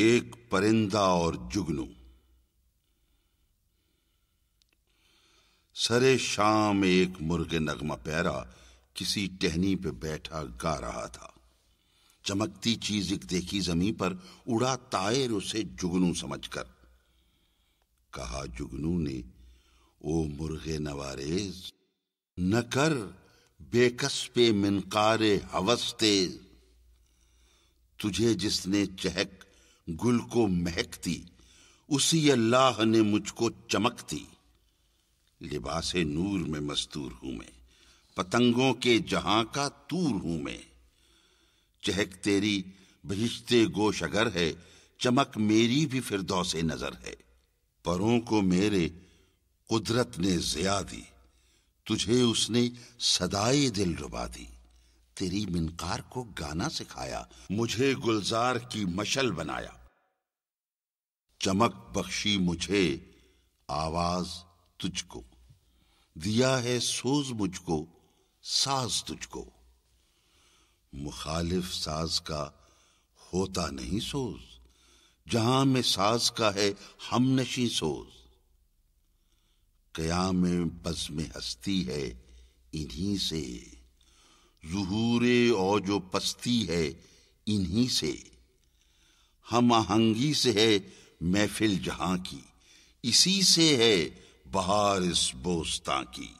ایک پرندہ اور جگنو سرے شام ایک مرغ نغمہ پیرا کسی ٹہنی پہ بیٹھا گا رہا تھا چمکتی چیز ایک دیکھی زمین پر اڑا تائر اسے جگنو سمجھ کر کہا جگنو نے او مرغ نواریز نہ کر بے کس پہ منکارے تیز تجھے جس نے چہک گل کو مہکتی اسی اللہ نے مجھ کو چمکتی لباس نور میں مستور ہوں میں پتنگوں کے جہاں کا تور ہوں میں چہک تیری بہشتے گوش اگر ہے چمک میری بھی فردو سے نظر ہے پروں کو میرے قدرت نے زیادی تجھے اس نے سدائے دل ربا دی تیری منکار کو گانا سکھایا مجھے گلزار کی مشل بنایا چمک بخشی مجھے آواز تجھ کو دیا ہے سوز مجھ کو ساز تجھ کو مخالف ساز کا ہوتا نہیں سوز جہاں میں ساز کا ہے ہم نشی سوز قیام بزم ہستی ہے انہی سے ظہور اور جو پستی ہے انہی سے ہم آہنگی سے ہے محفل جہاں کی اسی سے ہے بہار اس بوستاں کی